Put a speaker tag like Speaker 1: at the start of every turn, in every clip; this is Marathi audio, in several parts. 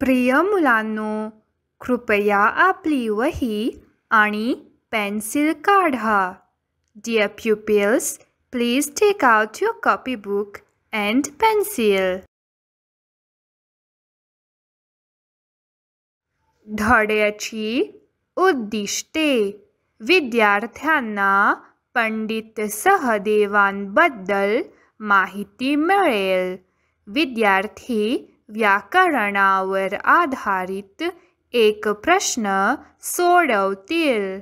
Speaker 1: प्रिय मुलांनो
Speaker 2: कृपया आपली वही आणि पेन्सिल काढा dear pupils please take out your copy book
Speaker 1: and pencil
Speaker 2: धड्याची उद्दिष्टे विद्यार्थ्यांना पंडित सहदेवांबद्दल माहिती मिळेल विद्यार्थी व्याकरणावर आधारित एक प्रश्न सोडवतील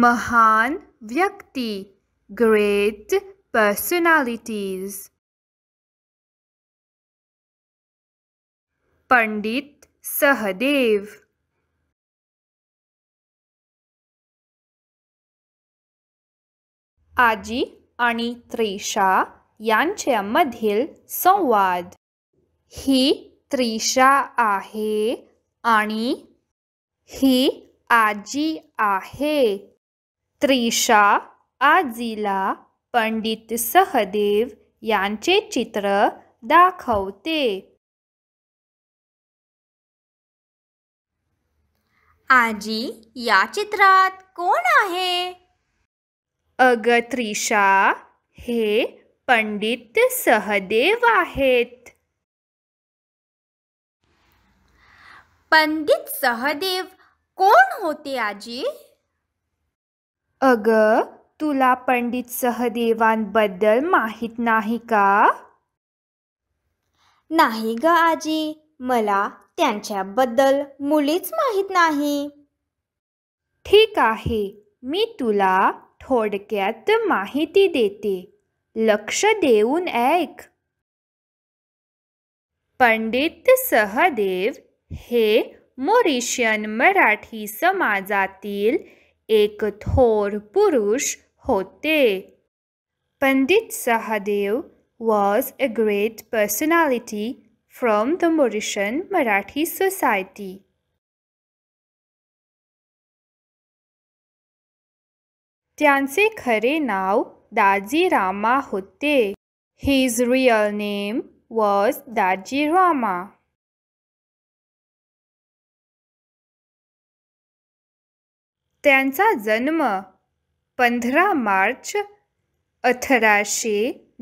Speaker 1: महान व्यक्ती ग्रेट पर्सनॅलिटीज पंडित सहदेव
Speaker 2: आजी आणि त्रिषा यांच्यामधील संवाद ही त्रिशा आहे आणि ही आजी आहे त्रिशा आजीला पंडित सहदेव यांचे चित्र दाखवते आजी या चित्रात कोण आहे अगत्रिषा हे पंडित सहदेव आहेत पंडित सहदेव कोण होते आजी अग तुला पंडित सहदेवांबद्दल माहित नाही का नाही ग आजी मला त्यांच्याबद्दल मुलीच माहित नाही ठीक आहे मी तुला थोडक्यात माहिती देते लक्ष देऊन ऐक पंडित सहदेव हे मोरिशियन मराठी समाजातील एक थोर पुरुष होते Pandit Sahdev was a great personality from the Mauritian Marathi society त्यांचे खरे नाव दाजीरामा होते his real name was Dajirama त्यांचा जन्म पंधरा मार्च अठराशे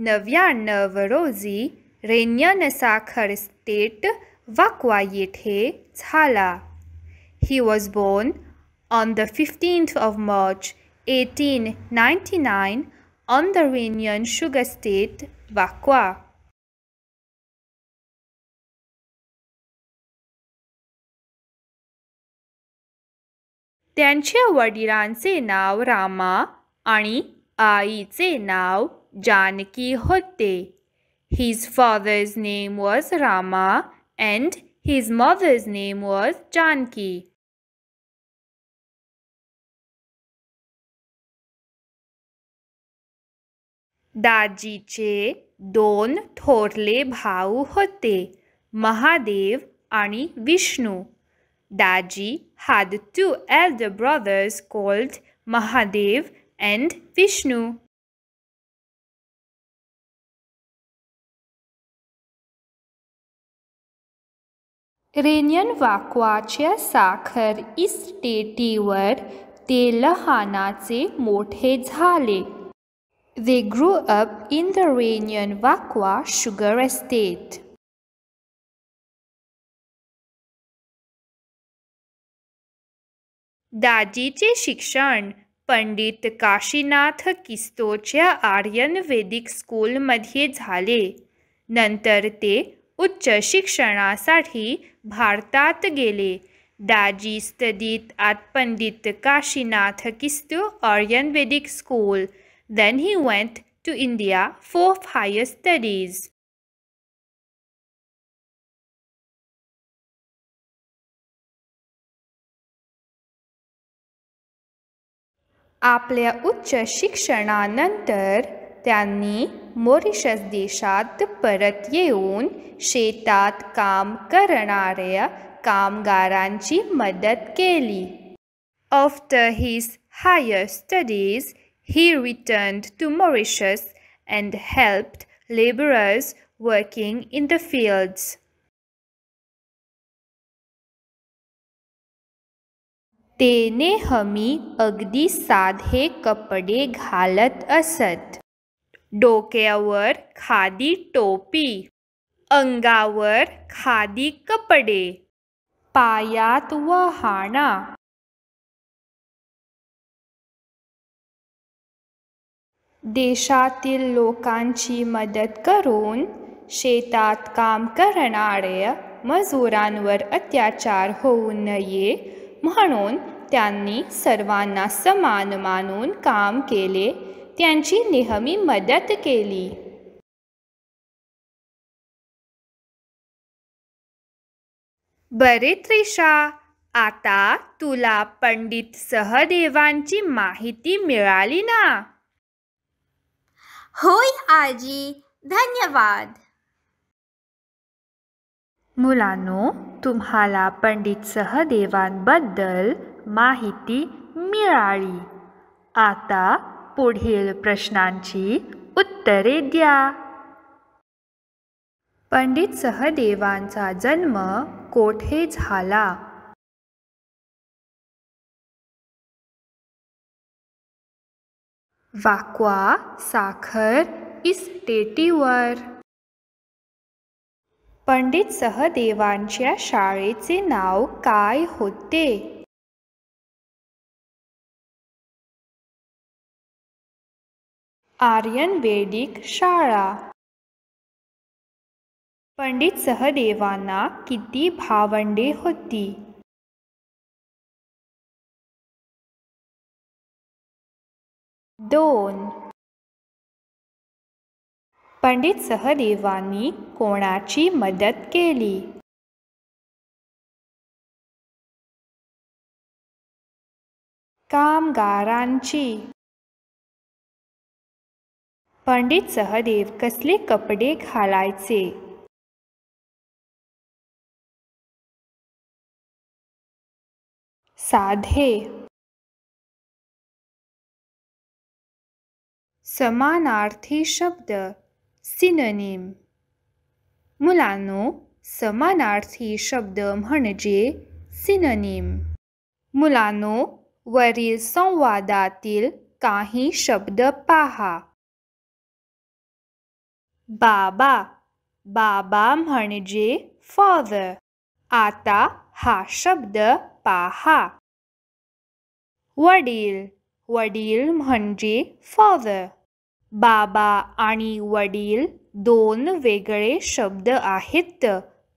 Speaker 2: नव्याण्णव रोजी रेन्यनसाखर स्टेट वाकवा येथे झाला he was born on the fifteenth of March 1899 on the Reunion Sugar State, Vaqua. त्यांचे वडिलांचे नाव रामा आणि आईचे नाव जानकी होते. His father's name was Rama and his mother's name was Janaki. दाजीचे दोन थोरले भाऊ होते महादेव आणि Vishnu Daji had two elder brothers called Mahadev
Speaker 1: and Vishnu
Speaker 2: रेनियन वाकवाच्या साखर इस्टेटीवर ते लहानाचे मोठे झाले They grew up in the Reunion Vakwa sugar
Speaker 1: estate.
Speaker 2: દાદીજી શિક્ષણ पंडित काशीनाथ किस्तोच्या आर्यन वेदिक स्कूलमध्ये झाले नंतर ते उच्च शिक्षणासाठी भारतात गेले दाजी स्थदित आत पंडित काशीनाथ किस्तो Aryan Vedic school then he went to India for higher studies. आपल्या उच्च शिक्षणानंतर त्यांनी मॉरिशस देशात परत शेतात काम करणाऱ्या कामगारांची मदत केली. After his higher studies, he returned to Mauritius and helped laborers working in the fields. तेने हमी अगदी साधे कपडे घालत असत डोक्यावर खादी टोपी अंगावर खादी कपडे Payat
Speaker 1: वहाणा
Speaker 2: देशातील लोकांची मदत करून शेतात काम करणाऱ्या मजुरांवर अत्याचार होऊ नये म्हणून त्यांनी सर्वांना समान मानून काम केले त्यांची नेहमी मदत केली बरे त्रिशा आता तुला पंडित सहदेवांची माहिती मिळाली ना होय आजी धन्यवाद मुलांनो तुम्हाला पंडित सहदेवांबद्दल माहिती मिळाली आता पुढील प्रश्नांची उत्तरे द्या पंडित सहदेवांचा जन्म कोठे झाला वाक्वा, साखर इस्टेटीवर पंडित सहदेवांच्या शाळेचे नाव काय
Speaker 1: होते आर्यन वेदिक शाळा पंडित सहदेवांना किती भावंडे होती दोन पंडित सहदेवांनी कोणाची मदत केली कामगारांची पंडित सहदेव कसले कपडे घालायचे साधे
Speaker 2: समानार्थी शब्द सिननीम मुलांनो समानार्थी शब्द म्हणजे सिननीम मुलांनो वरील संवादातील काही शब्द पहा बाबा बाबा म्हणजे फादर आता हा शब्द पाहा वडील वडील म्हणजे फादर बाबा आणि वडील दोन वेगळे शब्द आहेत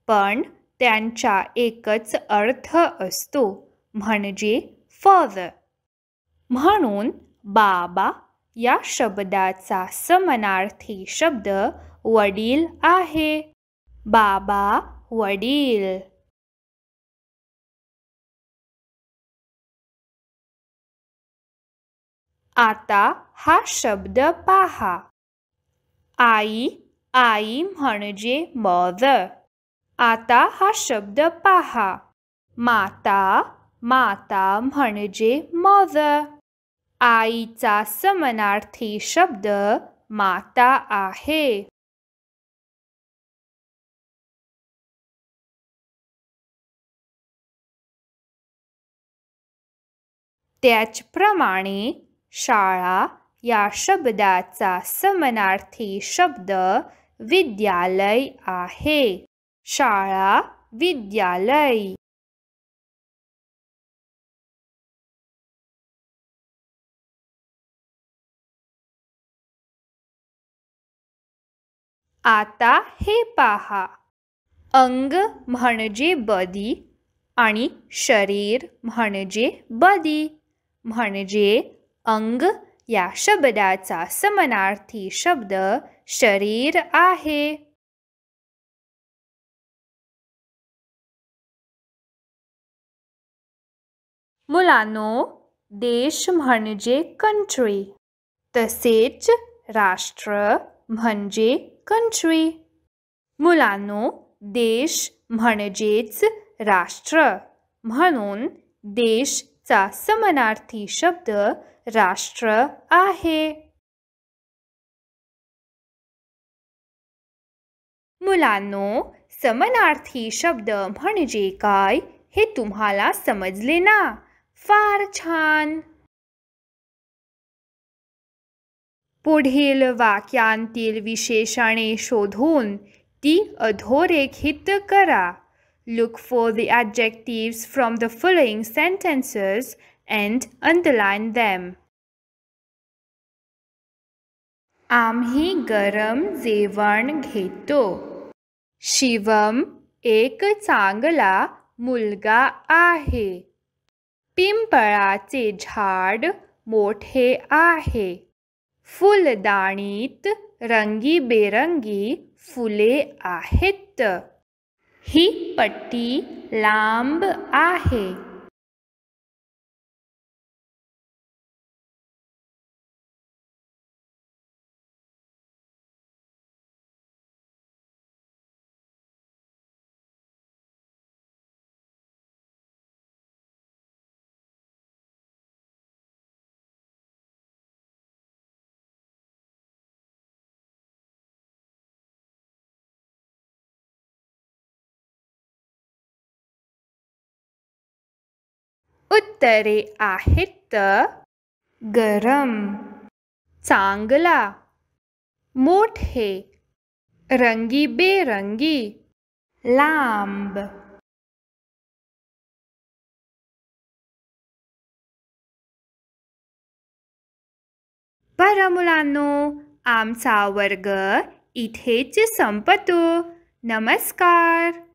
Speaker 2: पण त्यांचा एकच अर्थ असतो म्हणजे फर म्हणून बाबा या शब्दाचा समनार्थी शब्द वडील आहे बाबा वडील आता हा शब्द पहा आई आई म्हणजे मदर आता हा शब्द पहा माता माता म्हणजे मदर आईचा समनार्थी शब्द माता आहे त्याचप्रमाणे शाळा या शब्दाचा समानार्थी शब्द विद्यालय आहे शाळा विद्यालय
Speaker 1: आता हे
Speaker 2: पहा अंग म्हणजे बदी आणि शरीर म्हणजे बदी म्हणजे अंग या शब्दाचा समानार्थी शब्द शरीर आहे मुलांनो देश म्हणजे कंट्री तसेच राष्ट्र म्हणजे कंट्री मुलांनो देश म्हणजेच राष्ट्र म्हणून देशचा समानार्थी शब्द राष्ट्र आहे मुलांनो समनार्थी शब्द म्हणजे काय हे तुम्हाला समजले ना फार छान पुढील वाक्यांतील विशेषणे शोधून ती अधोरेखित करा look for the objectives from the following sentences and underline them. आम्ही गरम जेवण घेतो शिवम एक चांगला मुलगा आहे पिंपळाचे झाड मोठे आहे फुलदाणीत रंगीबेरंगी फुले आहेत ही पट्टी लांब आहे उत्तरे आहेत गरम चांगला मोठे
Speaker 1: बेरंगी लांब
Speaker 2: बरं मुलांनो आमचा वर्ग इथेच संपतो नमस्कार